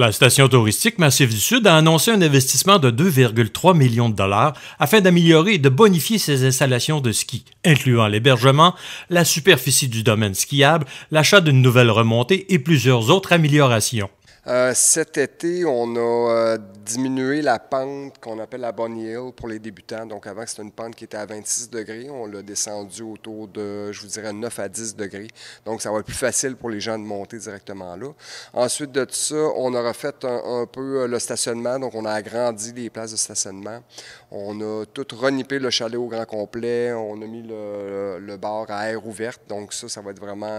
La station touristique Massif du Sud a annoncé un investissement de 2,3 millions de dollars afin d'améliorer et de bonifier ses installations de ski, incluant l'hébergement, la superficie du domaine skiable, l'achat d'une nouvelle remontée et plusieurs autres améliorations. Euh, cet été, on a euh, diminué la pente qu'on appelle la Bonnie Hill pour les débutants. Donc, avant, c'était une pente qui était à 26 degrés. On l'a descendu autour de, je vous dirais, 9 à 10 degrés. Donc, ça va être plus facile pour les gens de monter directement là. Ensuite de ça, on a refait un, peu euh, le stationnement. Donc, on a agrandi les places de stationnement. On a tout renippé le chalet au grand complet. On a mis le, bar à air ouverte. Donc, ça, ça va être vraiment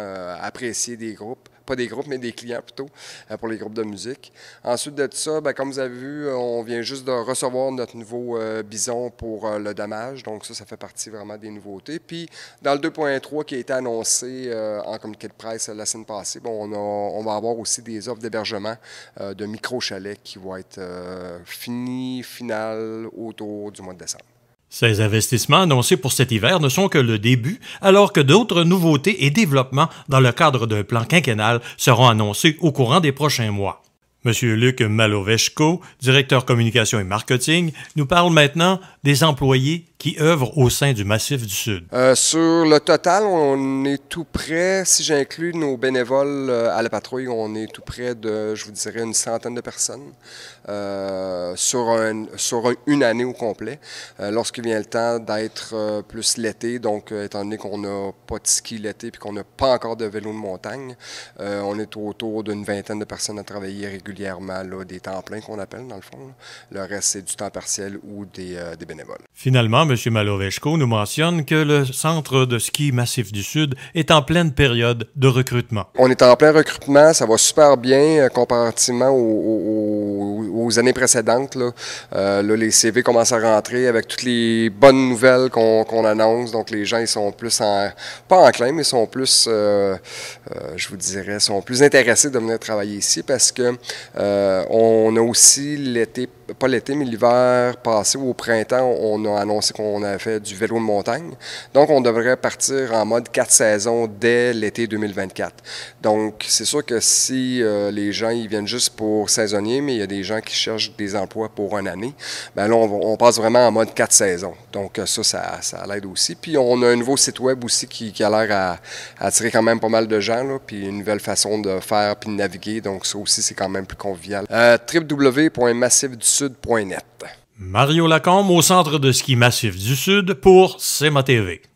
apprécié des groupes pas des groupes, mais des clients plutôt, euh, pour les groupes de musique. Ensuite de ça, ben, comme vous avez vu, on vient juste de recevoir notre nouveau euh, bison pour euh, le dommage. Donc ça, ça fait partie vraiment des nouveautés. Puis dans le 2.3 qui a été annoncé en communiqué de presse la semaine passée, on, va avoir aussi des offres d'hébergement de micro-chalets qui vont être finies, finales autour du mois de décembre. Ces investissements annoncés pour cet hiver ne sont que le début, alors que d'autres nouveautés et développements dans le cadre d'un plan quinquennal seront annoncés au courant des prochains mois. M. Luc Malovechko, directeur communication et marketing, nous parle maintenant des employés qui œuvrent au sein du Massif du Sud? Euh, sur le total, on est tout près, si j'inclus nos bénévoles euh, à la patrouille, on est tout près de, je vous dirais, une centaine de personnes euh, sur, une année au complet. Lorsqu'il vient le temps d'être plus l'été, donc étant donné qu'on n'a pas de ski l'été et qu'on n'a pas encore de vélo de montagne, on est autour d'une vingtaine de personnes à travailler régulièrement, là, des temps pleins qu'on appelle dans le fond. Le reste, c'est du temps partiel ou des, des bénévoles. Finalement, M. Malovechko nous mentionne que le centre de ski Massif du Sud est en pleine période de recrutement. On est en plein recrutement, ça va super bien euh, comparativement aux au aux années précédentes. Là. Euh, les CV commencent à rentrer avec toutes les bonnes nouvelles qu'on annonce. Donc, les gens, ils sont plus, en, pas enclins, mais sont plus, euh, euh, je vous dirais, sont plus intéressés de venir travailler ici parce que on a aussi l'été, pas l'été, mais l'hiver passé ou au printemps, on a annoncé qu'on avait fait du vélo de montagne. Donc, on devrait partir en mode quatre saisons dès l'été 2024. Donc, c'est sûr que si les gens, ils viennent juste pour saisonnier, mais il y a des gens qui qui cherchent des emplois pour une année. Bien là, on, passe vraiment en mode quatre saisons. Donc euh, ça, ça, ça l'aide aussi. Puis on a un nouveau site web aussi qui, a l'air à, attirer quand même pas mal de gens, puis une nouvelle façon de faire puis de naviguer. Donc ça aussi, c'est quand même plus convivial. Euh, www.massifdusud.net Mario Lacombe au centre de ski Massif du Sud pour CMA TV.